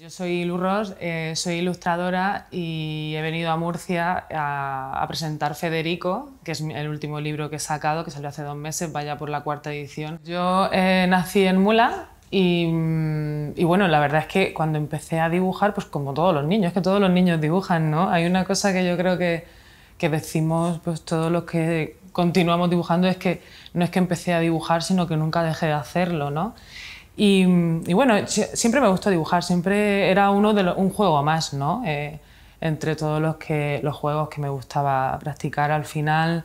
Yo soy Lurros, eh, soy ilustradora y he venido a Murcia a, presentar Federico, que es el último libro que he sacado, que salió hace dos meses, vaya por la cuarta edición. Yo eh, nací en Mula, y, mm, y, bueno, la verdad es que cuando empecé a dibujar, pues como todos los niños, que todos los niños dibujan, ¿no? Hay una cosa que yo creo que, que, decimos pues todos los que continuamos dibujando es que no es que empecé a dibujar, sino que nunca dejé de hacerlo, ¿no? Y, bueno, siempre me gustó dibujar, siempre era uno de un juego más, ¿no? Eh, entre todos los, que, los juegos que me gustaba practicar al final.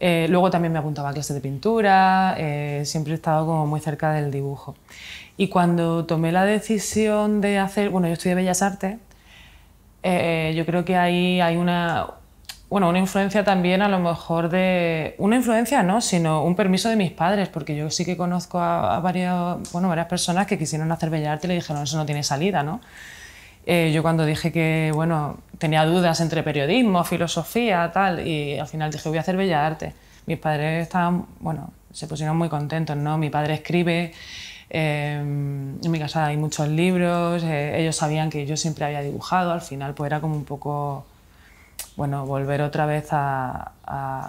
Eh, luego también me apuntaba a clases de pintura, eh, siempre he estado como muy cerca del dibujo. Y cuando tomé la decisión de hacer, bueno, yo estudié Bellas Artes, yo creo que ahí hay una, bueno, una influencia también a lo mejor de... Una influencia no, sino un permiso de mis padres, porque yo sí que conozco a, bueno, varias personas que quisieron hacer bella arte y le dijeron, eso no tiene salida, ¿no? Eh, yo cuando dije que, bueno, tenía dudas entre periodismo, filosofía, tal, y al final dije, voy a hacer bella arte. Mis padres estaban, bueno, se pusieron muy contentos, ¿no? Mi padre escribe, em, en mi casa hay muchos libros, eh, ellos sabían que yo siempre había dibujado, al final pues era como un poco bueno, volver otra vez a,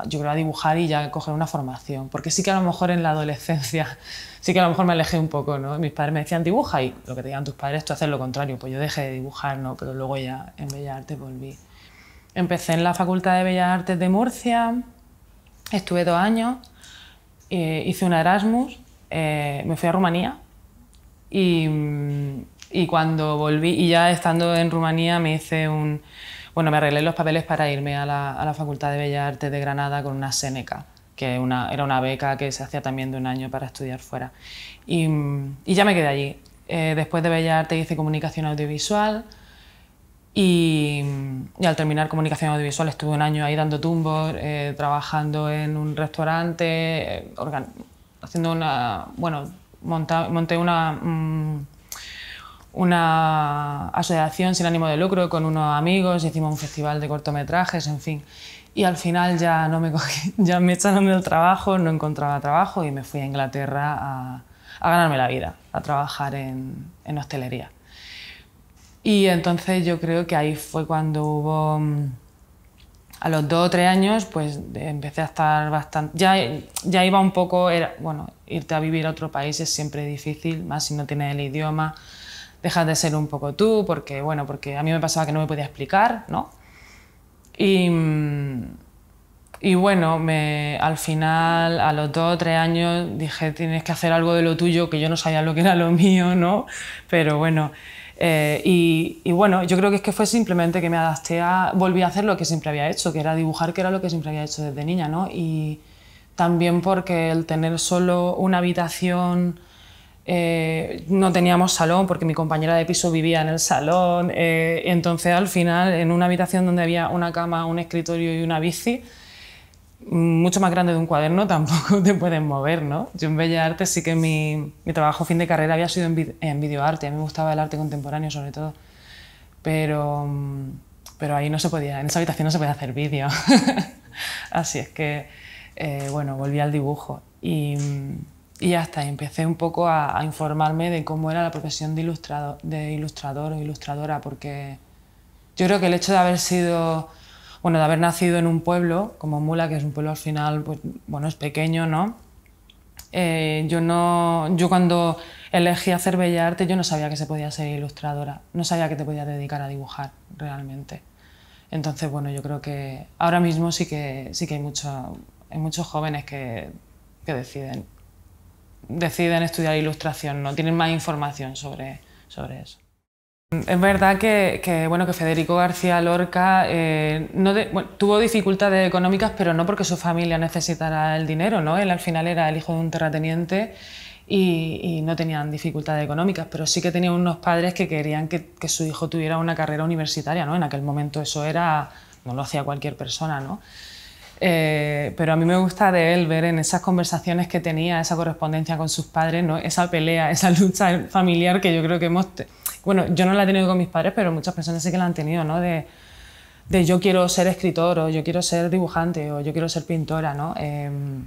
yo creo, a dibujar y ya coger una formación. Porque sí que a lo mejor en la adolescencia, sí que a lo mejor me alejé un poco, ¿no? Mis padres me decían dibuja y lo que te digan tus padres tú hacer lo contrario. Pues yo dejé de dibujar, ¿no? Pero luego ya en Bellas Artes volví. Empecé en la Facultad de Bellas Artes de Murcia, estuve dos años, eh, hice un Erasmus, eh, me fui a Rumanía y, mm, y cuando volví, y ya estando en Rumanía me hice un bueno, me arreglé los papeles para irme a la, a la Facultad de Bellas Artes de Granada con una Seneca, que una, era una beca que se hacía también de un año para estudiar fuera. Y, ya me quedé allí. Eh, después de Bellas Artes hice comunicación audiovisual y, al terminar comunicación audiovisual estuve un año ahí dando tumbos, eh, trabajando en un restaurante, eh, haciendo una, bueno, monté una... Mm, una asociación sin ánimo de lucro con unos amigos, hicimos un festival de cortometrajes, en fin. Y al final ya, no me, cogí, ya me echaron del trabajo, no encontraba trabajo y me fui a Inglaterra a, a ganarme la vida, a trabajar en, en hostelería. Y entonces yo creo que ahí fue cuando hubo mm, a los dos o tres años, pues empecé a estar bastante. Ya, ya iba un poco. Era, bueno, irte a vivir a otro país es siempre difícil, más si no tienes el idioma, dejas de ser un poco tú, porque, bueno, porque a mí me pasaba que no me podía explicar, ¿no? Mm, y, bueno, me, al final, a los dos o tres años, dije, tienes que hacer algo de lo tuyo, que yo no sabía lo que era lo mío, ¿no? Pero bueno, eh, y, bueno, yo creo que es que fue simplemente que me adapté a, volví a hacer lo que siempre había hecho, que era dibujar, que era lo que siempre había hecho desde niña, ¿no? Y también porque el tener solo una habitación eh, no teníamos salón porque mi compañera de piso vivía en el salón. Eh, entonces, al final, en una habitación donde había una cama, un escritorio y una bici, mucho más grande de un cuaderno, tampoco te pueden mover, ¿no? Yo en Bella Arte, sí que mi, trabajo fin de carrera había sido en, videoarte, a mí me gustaba el arte contemporáneo sobre todo, pero, pero ahí no se podía, en esa habitación no se podía hacer vídeo. Así es que, eh, bueno, volví al dibujo y... Y hasta empecé un poco a, informarme de cómo era la profesión de ilustrador, de ilustrador o ilustradora, porque yo creo que el hecho de haber sido, bueno, de haber nacido en un pueblo, como Mula, que es un pueblo al final, pues, bueno, es pequeño, ¿no? Eh, yo no, yo cuando elegí hacer bella arte, yo no sabía que se podía ser ilustradora, no sabía que te podía dedicar a dibujar realmente. Entonces, bueno, yo creo que ahora mismo sí que, sí que hay, mucho, hay muchos jóvenes que, que deciden deciden estudiar ilustración, no tienen más información sobre, sobre eso. Es verdad que, bueno, que Federico García Lorca eh, no tuvo dificultades económicas, pero no porque su familia necesitara el dinero, ¿no? Él al final era el hijo de un terrateniente y, no tenían dificultades económicas, pero sí que tenía unos padres que querían que, que, su hijo tuviera una carrera universitaria, ¿no? En aquel momento eso era, no lo hacía cualquier persona, ¿no? Eh, pero a mí me gusta de él ver en esas conversaciones que tenía, esa correspondencia con sus padres, ¿no? esa pelea, esa lucha familiar que yo creo que hemos... Bueno, yo no la he tenido con mis padres, pero muchas personas sí que la han tenido, ¿no? De, de yo quiero ser escritor o yo quiero ser dibujante o yo quiero ser pintora, ¿no? Em,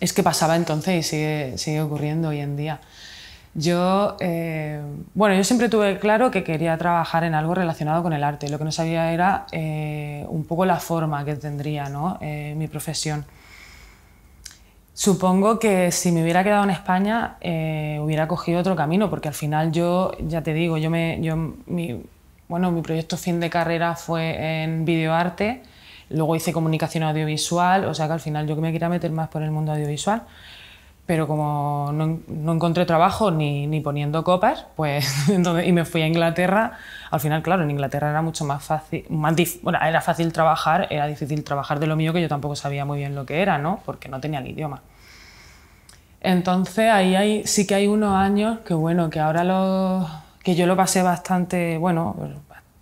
es que pasaba entonces y sigue, sigue ocurriendo hoy en día. Yo, eh, bueno, yo siempre tuve claro que quería trabajar en algo relacionado con el arte. Lo que no sabía era eh, un poco la forma que tendría eh, mi profesión. Supongo que si me hubiera quedado en España hubiera cogido otro camino, porque al final yo, ya te digo, yo mi, bueno, mi proyecto fin de carrera fue en videoarte, luego hice comunicación audiovisual, o sea que al final yo me quería meter más por el mundo audiovisual pero como no, encontré trabajo ni, ni, poniendo copas, pues y me fui a Inglaterra, al final, claro, en Inglaterra era mucho más fácil, bueno, era fácil trabajar, era difícil trabajar de lo mío que yo tampoco sabía muy bien lo que era, ¿no? Porque no tenía el idioma. Entonces ahí hay, sí que hay unos años que bueno, que ahora lo, que yo lo pasé bastante, bueno,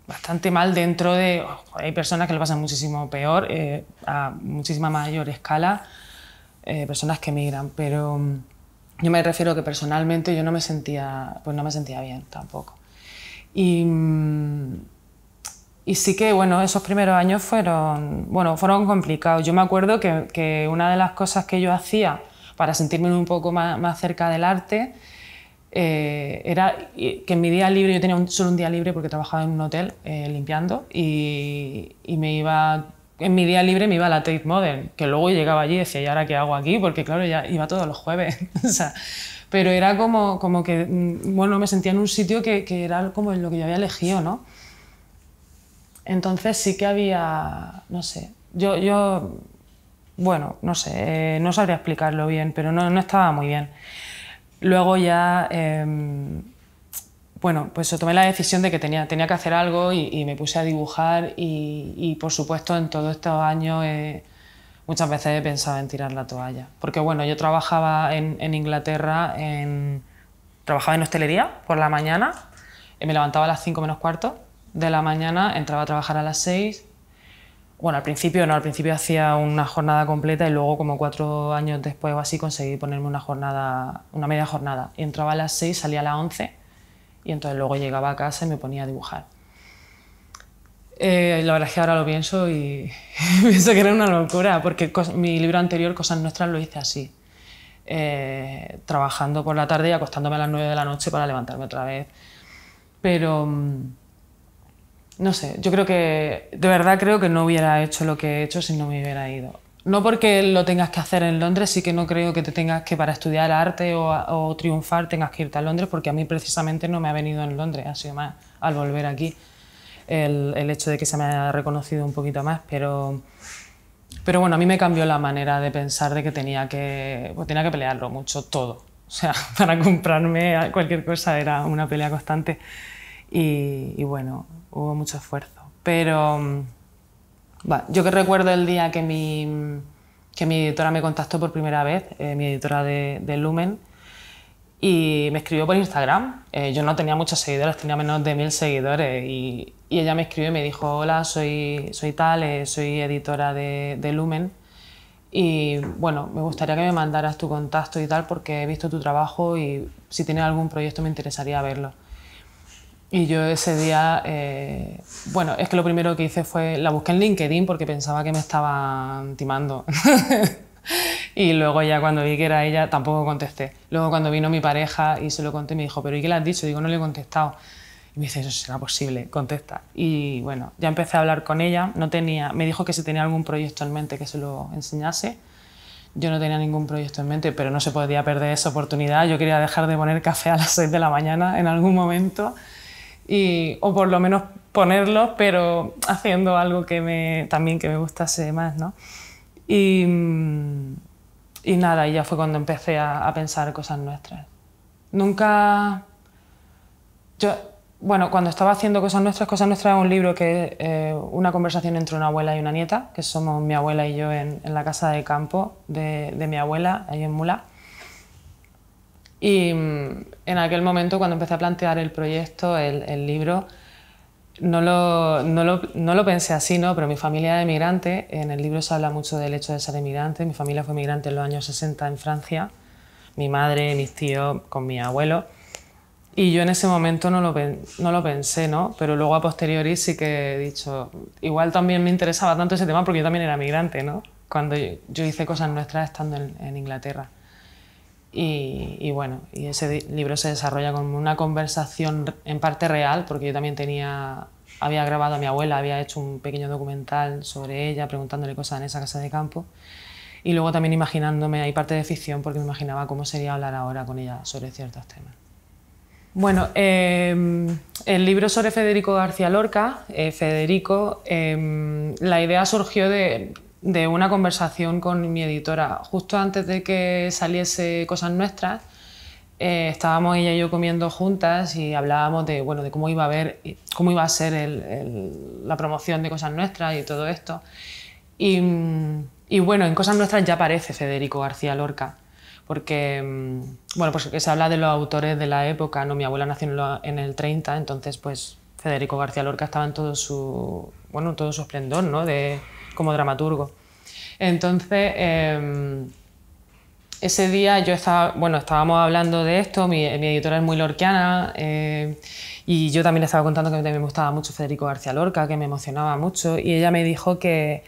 bastante mal dentro de, hay personas que lo pasan muchísimo peor, eh, a muchísima mayor escala, eh, personas que emigran, pero mm, yo me refiero que personalmente yo no me sentía, pues no me sentía bien tampoco. Y, mm, sí que, bueno, esos primeros años fueron, bueno, fueron complicados. Yo me acuerdo que, una de las cosas que yo hacía para sentirme un poco más, cerca del arte eh, era que en mi día libre, yo tenía solo un día libre porque trabajaba en un hotel eh, limpiando y, me iba en mi día libre me iba a la Tate Modern, que luego llegaba allí y decía, ¿y ahora qué hago aquí? Porque claro, ya iba todos los jueves. o pero era como, como que, mm, bueno, me sentía en un sitio que, era como en lo que yo había elegido, ¿no? Entonces sí que había, no sé, yo, yo bueno, no sé, eh, no sabría explicarlo bien, pero no, estaba muy bien. Luego ya... Em, bueno, pues tomé la decisión de que tenía, que hacer algo y, me puse a dibujar y, por supuesto en todos estos años muchas veces he pensado en tirar la toalla. Porque bueno, yo trabajaba en, Inglaterra, trabajaba en hostelería por la mañana, y me levantaba a las cinco menos cuarto de la mañana, entraba a trabajar a las 6. Bueno, al principio no, al principio hacía una jornada completa y luego como cuatro años después o así conseguí ponerme una jornada, una media jornada. Y entraba a las 6, salía a las 11 y entonces luego llegaba a casa y me ponía a dibujar. Eh, la verdad es que ahora lo pienso y pienso que era una locura, porque mi libro anterior, Cosas Nuestras, lo hice así. Eh, trabajando por la tarde y acostándome a las nueve de la noche para levantarme otra vez. Pero mm, no sé, yo creo que, de verdad creo que no hubiera hecho lo que he hecho si no me hubiera ido. No porque lo tengas que hacer en Londres, sí que no creo que te tengas que para estudiar arte o, triunfar tengas que irte a Londres, porque a mí precisamente no me ha venido en Londres, ha sido más al volver aquí el, hecho de que se me haya reconocido un poquito más, pero, pero bueno, a mí me cambió la manera de pensar de que tenía que, pues tenía que pelearlo mucho, todo. O sea, para comprarme cualquier cosa era una pelea constante y, y bueno, hubo mucho esfuerzo. Pero yo que recuerdo el día que mi, editora me contactó por primera vez, eh, mi editora de, Lumen, y me escribió por Instagram. Eh, yo no tenía muchos seguidores, tenía menos de mil seguidores, y, ella me escribió y me dijo, hola, soy, soy tal, eh, soy editora de, de Lumen. Y bueno, me gustaría que me mandaras tu contacto y tal porque he visto tu trabajo y si tienes algún proyecto me interesaría verlo. Y yo ese día, eh, bueno, es que lo primero que hice fue la busqué en LinkedIn porque pensaba que me estaban timando. y luego ya cuando vi que era ella, tampoco contesté. Luego cuando vino mi pareja y se lo conté, me dijo, pero ¿y qué le has dicho? Digo, no le he contestado. Y me dice, eso será posible, contesta. Y bueno, ya empecé a hablar con ella, no tenía, me dijo que si tenía algún proyecto en mente que se lo enseñase. Yo no tenía ningún proyecto en mente, pero no se podía perder esa oportunidad. Yo quería dejar de poner café a las 6 de la mañana en algún momento o por lo menos ponerlos, pero haciendo algo que me, también que me gustase más, ¿no? Y, nada, y ya fue cuando empecé a, pensar cosas nuestras. Nunca... Yo, bueno, cuando estaba haciendo Cosas Nuestras, Cosas Nuestras es un libro que es eh, una conversación entre una abuela y una nieta, que somos mi abuela y yo en, la casa de campo de, de mi abuela, ahí en Mula. Y mm, en aquel momento, cuando empecé a plantear el proyecto, el, libro, no lo, no, lo, no lo, pensé así, ¿no? pero mi familia era emigrante. En el libro se habla mucho del hecho de ser emigrante. Mi familia fue emigrante en los años 60 en Francia. Mi madre, mis tíos, con mi abuelo. Y yo en ese momento no lo, no lo pensé, ¿no? Pero luego a posteriori sí que he dicho, igual también me interesaba tanto ese tema porque yo también era migrante, ¿no? Cuando yo, hice cosas nuestras estando en Inglaterra. Y, bueno, y ese libro se desarrolla como una conversación en parte real, porque yo también tenía, había grabado a mi abuela, había hecho un pequeño documental sobre ella, preguntándole cosas en esa casa de campo. Y luego también imaginándome, hay parte de ficción, porque me imaginaba cómo sería hablar ahora con ella sobre ciertos temas. Bueno, em, el libro sobre Federico García Lorca, eh, Federico, em, la idea surgió de de una conversación con mi editora. Justo antes de que saliese Cosas Nuestras, eh, estábamos ella y yo comiendo juntas y hablábamos de, bueno, de cómo iba a, ver, cómo iba a ser la promoción de Cosas Nuestras y todo esto. Mm, y, bueno, en Cosas Nuestras ya aparece Federico García Lorca, porque, mm, bueno, pues se habla de los autores de la época, ¿no? Mi abuela nació en el 30, entonces pues Federico García Lorca estaba en todo su, bueno, todo su esplendor, ¿no? De, como dramaturgo. Entonces, em, ese día yo estaba, bueno, estábamos hablando de esto, mi, editora es muy lorquiana eh, y yo también le estaba contando que me gustaba mucho Federico García Lorca, que me emocionaba mucho y ella me dijo que,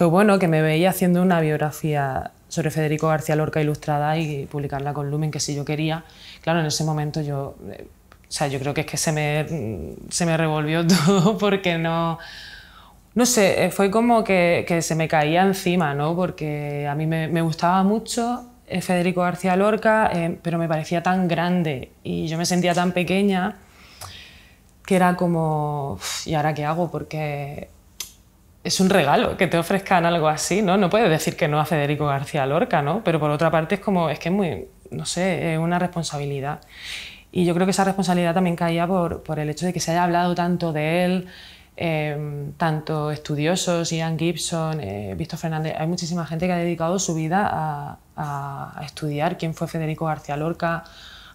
bueno, que me veía haciendo una biografía sobre Federico García Lorca ilustrada y publicarla con Lumen, que si yo quería. Claro, en ese momento yo, eh, o sea, yo creo que es que se me, mm, se me revolvió todo porque no no sé, eh, fue como que, se me caía encima, ¿no? Porque a mí me, gustaba mucho eh, Federico García Lorca, eh, pero me parecía tan grande y yo me sentía tan pequeña que era como, ¿y ahora qué hago? Porque es un regalo que te ofrezcan algo así, ¿no? No puedes decir que no a Federico García Lorca, ¿no? Pero por otra parte es como, es que es muy, no sé, es una responsabilidad. Y yo creo que esa responsabilidad también caía por, por el hecho de que se haya hablado tanto de él, Em, tanto estudiosos, Ian Gibson, eh, Víctor Fernández, hay muchísima gente que ha dedicado su vida a, estudiar quién fue Federico García Lorca,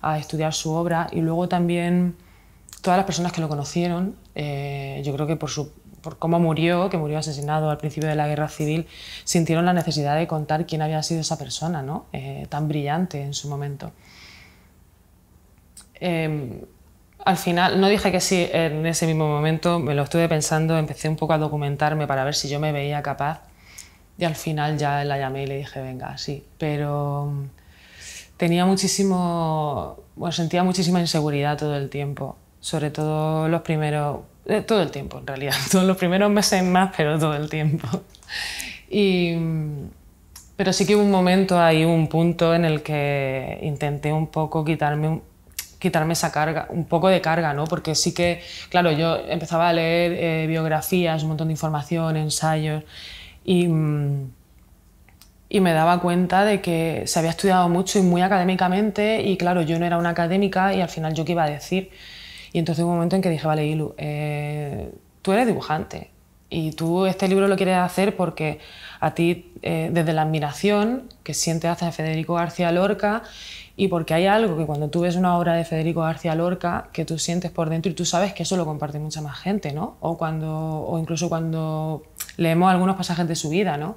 a estudiar su obra y luego también todas las personas que lo conocieron, eh, yo creo que por, por cómo murió, que murió asesinado al principio de la guerra civil, sintieron la necesidad de contar quién había sido esa persona eh, tan brillante en su momento. Em, al final, no dije que sí en ese mismo momento, me lo estuve pensando, empecé un poco a documentarme para ver si yo me veía capaz y al final ya la llamé y le dije, venga, sí, pero mm, tenía muchísimo, bueno, sentía muchísima inseguridad todo el tiempo, sobre todo los primeros, eh, todo el tiempo en realidad, todos los primeros meses más, pero todo el tiempo. Y, mm, pero sí que hubo un momento ahí, un punto en el que intenté un poco quitarme un, quitarme esa carga, un poco de carga, ¿no? Porque sí que, claro, yo empezaba a leer eh, biografías, un montón de información, ensayos, y, mm, y, me daba cuenta de que se había estudiado mucho y muy académicamente, y claro, yo no era una académica y al final yo qué iba a decir. Y entonces hubo un momento en que dije, vale, Ilu, eh, tú eres dibujante, y tú este libro lo quieres hacer porque a ti, eh, desde la admiración que sientes hacia Federico García Lorca y porque hay algo que cuando tú ves una obra de Federico García Lorca que tú sientes por dentro y tú sabes que eso lo comparte mucha más gente, ¿no? O, cuando, o incluso cuando leemos algunos pasajes de su vida, ¿no?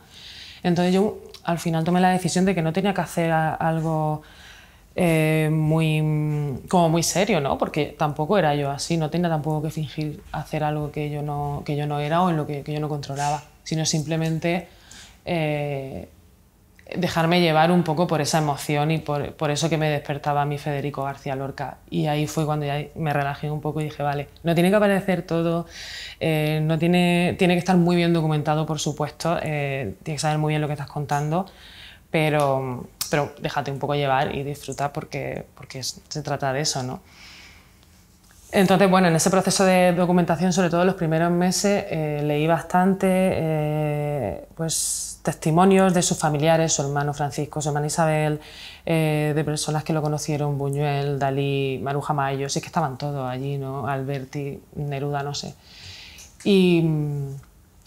Entonces yo al final tomé la decisión de que no tenía que hacer algo eh, muy, como muy serio, ¿no? Porque tampoco era yo así, no tenía tampoco que fingir hacer algo que yo no, que yo no era o en lo que, yo no controlaba, sino simplemente... Eh, dejarme llevar un poco por esa emoción y por, eso que me despertaba mi Federico García Lorca. Y ahí fue cuando ya me relajé un poco y dije, vale, no tiene que aparecer todo, eh, tiene, que estar muy bien documentado, por supuesto, eh, tiene que saber muy bien lo que estás contando, pero, pero déjate un poco llevar y disfruta porque, porque se trata de eso, ¿no? Entonces, bueno, en ese proceso de documentación, sobre todo en los primeros meses, eh, leí bastante eh, pues, testimonios de sus familiares, su hermano Francisco, su hermana Isabel, eh, de personas que lo conocieron, Buñuel, Dalí, Maruja Mayo, sí que estaban todos allí, ¿no? Alberti, Neruda, no sé. Y,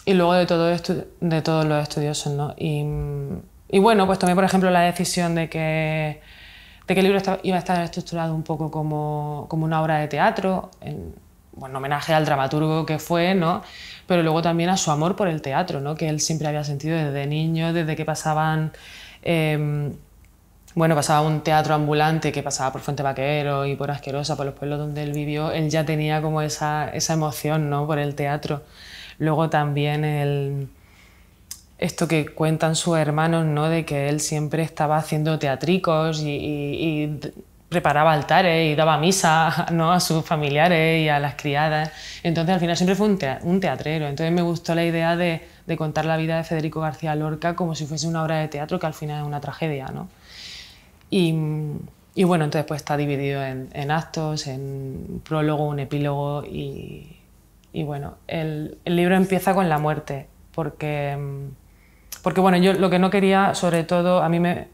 luego de, todo de todos los estudiosos, ¿no? y bueno, pues tomé, por ejemplo, la decisión de que de que el libro iba a estar estructurado un poco como, una obra de teatro, en, homenaje al dramaturgo que fue, ¿no? pero luego también a su amor por el teatro, ¿no? que él siempre había sentido desde niño, desde que pasaban... Em, bueno, pasaba un teatro ambulante que pasaba por Fuente Vaquero y por Asquerosa, por los pueblos donde él vivió, él ya tenía como esa, esa emoción ¿no? por el teatro. Luego también el, esto que cuentan sus hermanos, ¿no? De que él siempre estaba haciendo teatricos y, preparaba altares y daba misa ¿no? a sus familiares y a las criadas. Entonces, al final siempre fue un, un teatrero. Entonces, me gustó la idea de, contar la vida de Federico García Lorca como si fuese una obra de teatro que al final es una tragedia. ¿no? Y, bueno, entonces pues, está dividido en, actos, en un prólogo, un epílogo y, bueno, el, el libro empieza con la muerte porque mm, porque bueno, yo lo que no quería, sobre todo, a mí me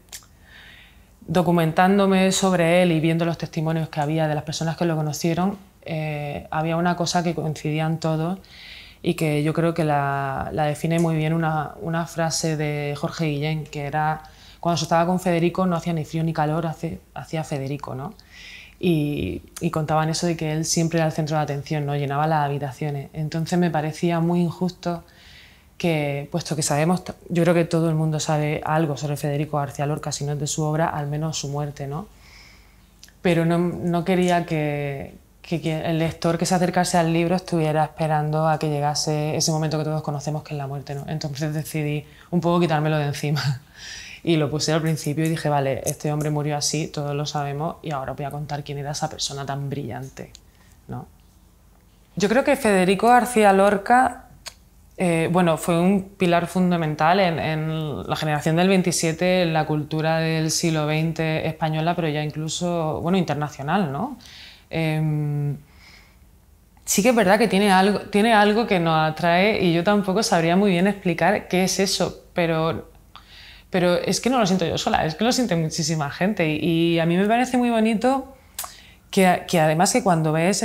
documentándome sobre él y viendo los testimonios que había de las personas que lo conocieron, eh, había una cosa que coincidían todos y que yo creo que la, define muy bien una, frase de Jorge Guillén, que era, cuando se estaba con Federico no hacía ni frío ni calor, hacía Federico, ¿no? Y, y, contaban eso de que él siempre era el centro de atención, ¿no? llenaba las habitaciones. Entonces me parecía muy injusto que, puesto que sabemos, yo creo que todo el mundo sabe algo sobre Federico García Lorca, si no es de su obra, al menos su muerte, ¿no? Pero no, quería que, que, el lector que se acercase al libro estuviera esperando a que llegase ese momento que todos conocemos, que es la muerte, ¿no? Entonces decidí un poco quitármelo de encima. Y lo puse al principio y dije, vale, este hombre murió así, todos lo sabemos, y ahora voy a contar quién era esa persona tan brillante, ¿no? Yo creo que Federico García Lorca eh, bueno, fue un pilar fundamental en, la generación del 27, en la cultura del siglo XX española, pero ya incluso, bueno, internacional, ¿no? Em, sí que es verdad que tiene algo, tiene algo que nos atrae y yo tampoco sabría muy bien explicar qué es eso, pero, pero es que no lo siento yo sola, es que lo siente muchísima gente y a mí me parece muy bonito que, además que cuando ves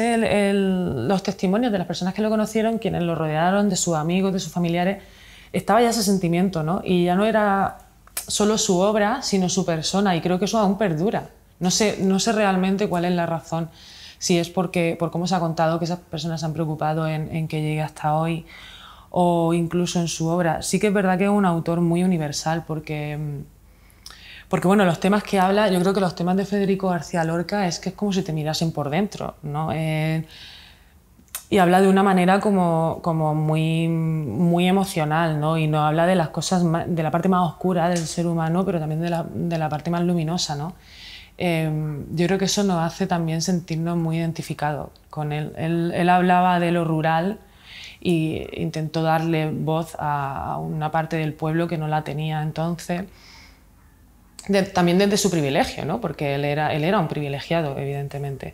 los testimonios de las personas que lo conocieron, quienes lo rodearon, de sus amigos, de sus familiares, estaba ya ese sentimiento, ¿no? Y ya no era solo su obra, sino su persona, y creo que eso aún perdura. No sé, no sé realmente cuál es la razón, si es porque, por cómo se ha contado que esas personas se han preocupado en, en que llegue hasta hoy, o incluso en su obra. Sí que es verdad que es un autor muy universal, porque mm, porque bueno, los temas que habla, yo creo que los temas de Federico García Lorca es que es como si te mirasen por dentro, ¿no? Eh, y habla de una manera como, como muy, muy emocional, ¿no? Y no habla de las cosas, de la parte más oscura del ser humano, pero también de la, de la parte más luminosa, ¿no? Em, yo creo que eso nos hace también sentirnos muy identificados con él. Él, hablaba de lo rural e intentó darle voz a una parte del pueblo que no la tenía entonces también desde su privilegio, porque él era, él era un privilegiado, evidentemente.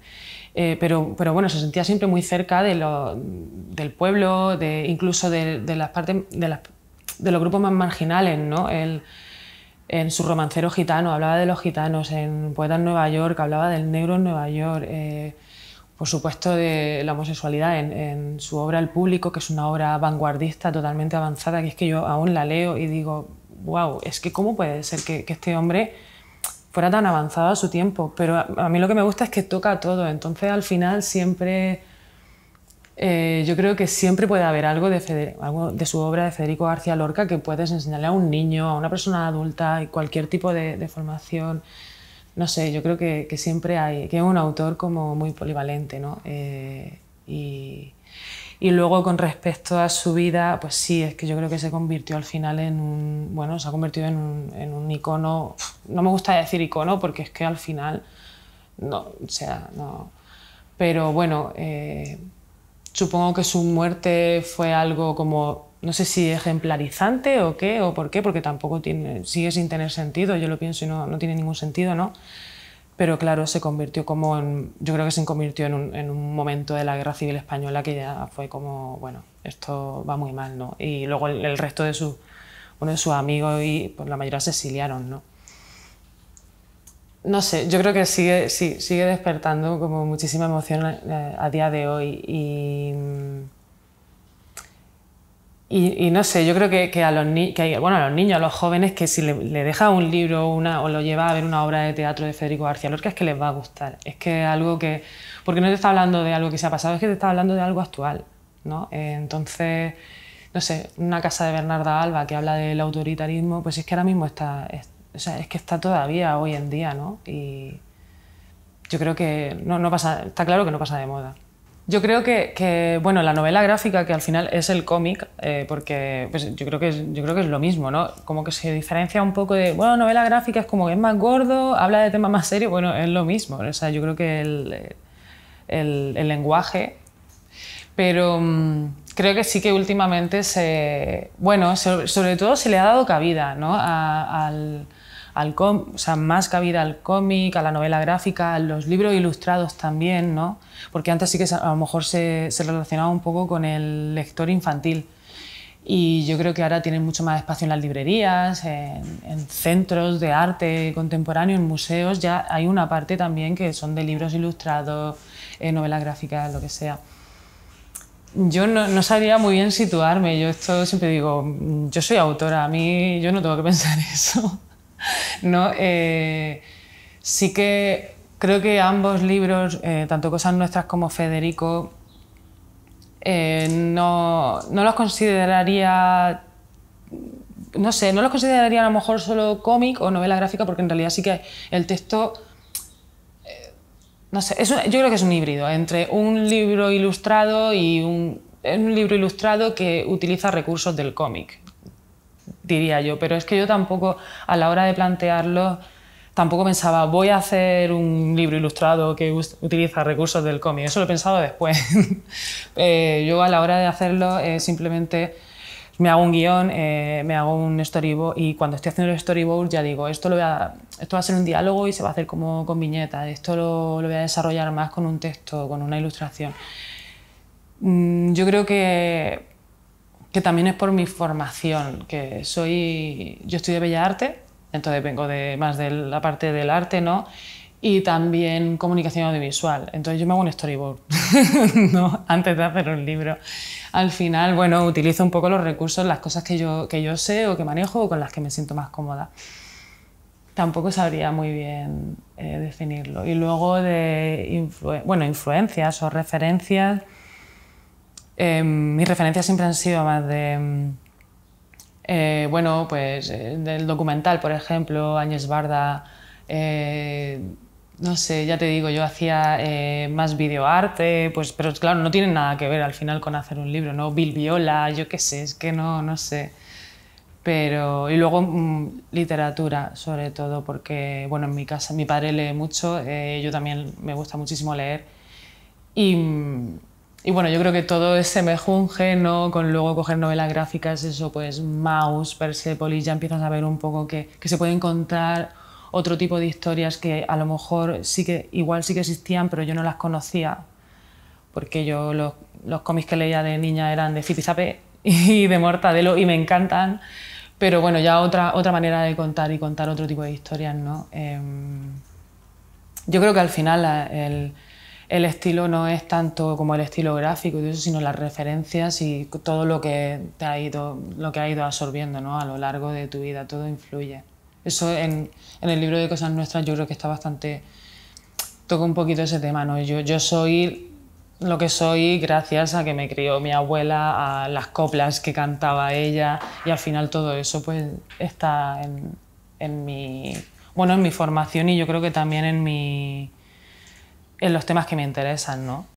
Eh, pero, pero, bueno, se sentía siempre muy cerca del pueblo, de, incluso de, las partes, de, los grupos más marginales. ¿no? en su romancero gitano hablaba de los gitanos, en Poeta en Nueva York hablaba del negro en Nueva York, eh, por supuesto de la homosexualidad en, en su obra El Público, que es una obra vanguardista totalmente avanzada, que es que yo aún la leo y digo, wow, es que cómo puede ser que, este hombre fuera tan avanzado a su tiempo, pero a, mí lo que me gusta es que toca todo, entonces al final siempre, eh, yo creo que siempre puede haber algo de, de su obra de Federico García Lorca que puedes enseñarle a un niño, a una persona adulta y cualquier tipo de, formación. No sé, yo creo que, siempre hay, que es un autor como muy polivalente, ¿no? Eh, y, y luego con respecto a su vida, pues sí, es que yo creo que se convirtió al final en un, bueno, se ha convertido en un, en un icono, no me gusta decir icono porque es que al final, no, o sea, no. Pero bueno, eh, supongo que su muerte fue algo como, no sé si ejemplarizante o qué, o por qué, porque tampoco tiene, sigue sin tener sentido, yo lo pienso y no, no tiene ningún sentido, ¿no? pero claro, se convirtió como en, yo creo que se convirtió en un, momento de la guerra civil española que ya fue como, bueno, esto va muy mal, ¿no? Y luego el, resto de, uno de sus amigos y pues, la mayoría se exiliaron, ¿no? No sé, yo creo que sigue, sigue despertando como muchísima emoción a, eh, a día de hoy y mm, y, no sé, yo creo que, a los que, bueno, a los niños, a los jóvenes, que si le, deja un libro una, o lo lleva a ver una obra de teatro de Federico García Lorca, es que les va a gustar. Es que algo que. Porque no te está hablando de algo que se ha pasado, es que te está hablando de algo actual. ¿no? Eh, entonces, no sé, una casa de Bernarda Alba que habla del autoritarismo, pues es que ahora mismo está. Es, o sea, es que está todavía hoy en día, ¿no? Y yo creo que no, no pasa. Está claro que no pasa de moda. Yo creo que, bueno, la novela gráfica, que al final es el cómic, eh, porque pues, yo, creo que es, yo creo que es lo mismo, ¿no? Como que se diferencia un poco de, bueno, novela gráfica es como que es más gordo, habla de temas más serios, bueno, es lo mismo. O sea, yo creo que el, lenguaje. Pero mm, creo que sí que últimamente se. Bueno, sobre, todo se le ha dado cabida, ¿no? al al o sea, más cabida al cómic, a la novela gráfica, a los libros ilustrados también, ¿no? Porque antes sí que a lo mejor se, se relacionaba un poco con el lector infantil. Y yo creo que ahora tienen mucho más espacio en las librerías, en, centros de arte contemporáneo, en museos. Ya hay una parte también que son de libros ilustrados, eh, novelas gráficas, lo que sea. Yo no, no, sabría muy bien situarme. Yo esto siempre digo, mm, yo soy autora, a mí yo no tengo que pensar eso. ¿no? Eh, sí que creo que ambos libros, eh, tanto Cosas Nuestras como Federico, eh, no, los consideraría, no sé, no los consideraría a lo mejor solo cómic o novela gráfica, porque en realidad sí que el texto, no sé, yo creo que es un híbrido entre un libro ilustrado y un, un libro ilustrado que utiliza recursos del cómic, diría yo, pero es que yo tampoco, a la hora de plantearlo, tampoco pensaba, voy a hacer un libro ilustrado que utiliza recursos del cómic, eso lo he pensado después. Eh, yo a la hora de hacerlo eh, simplemente me hago un guión, eh, me hago un storyboard y cuando estoy haciendo el storyboard ya digo, esto, lo esto va a ser un diálogo y se va a hacer como con viñeta esto lo, lo voy a desarrollar más con un texto, con una ilustración. Mm, yo creo que que también es por mi formación, que soy, yo de Bella Arte, entonces vengo de, más de la parte del arte, ¿no? Y también comunicación audiovisual. Entonces yo me hago un storyboard, ¿no? Antes de hacer un libro. Al final, bueno, utilizo un poco los recursos, las cosas que yo, que yo sé o que manejo o con las que me siento más cómoda. Tampoco sabría muy bien eh, definirlo. Y luego de bueno, influencias o referencias eh, mis referencias siempre han sido más de, em, eh, bueno, pues eh, del documental, por ejemplo, Áñez Barda, eh, no sé, ya te digo, yo hacía más videoarte, pues, pero claro, no tiene nada que ver al final con hacer un libro, ¿no? Bill Viola, yo qué sé, es que no, no sé. Pero, y luego mm, literatura, sobre todo, porque, bueno, en mi casa mi padre lee mucho, yo también me gusta muchísimo leer. Y, mm, y bueno, yo creo que todo ese mejunje, ¿no? Con luego coger novelas gráficas, eso, pues Mouse, Persepolis, ya empiezas a ver un poco que, que se pueden contar otro tipo de historias que a lo mejor sí que, igual sí que existían, pero yo no las conocía. Porque yo los, los cómics que leía de niña eran de Sape y de Mortadelo y me encantan. Pero bueno, ya otra, otra manera de contar y contar otro tipo de historias, ¿no? Em, yo creo que al final eh, el el estilo no es tanto como el estilo gráfico sino las referencias y todo lo que te ha ido, lo que ha ido absorbiendo a lo largo de tu vida, todo influye. Eso en, el libro de Cosas Nuestras yo creo que está bastante... Toca un poquito ese tema, ¿no? Yo, yo soy lo que soy gracias a que me crió mi abuela, a las coplas que cantaba ella y al final todo eso pues está en, en mi... Bueno, en mi formación y yo creo que también en mi en los temas que me interesan, ¿no?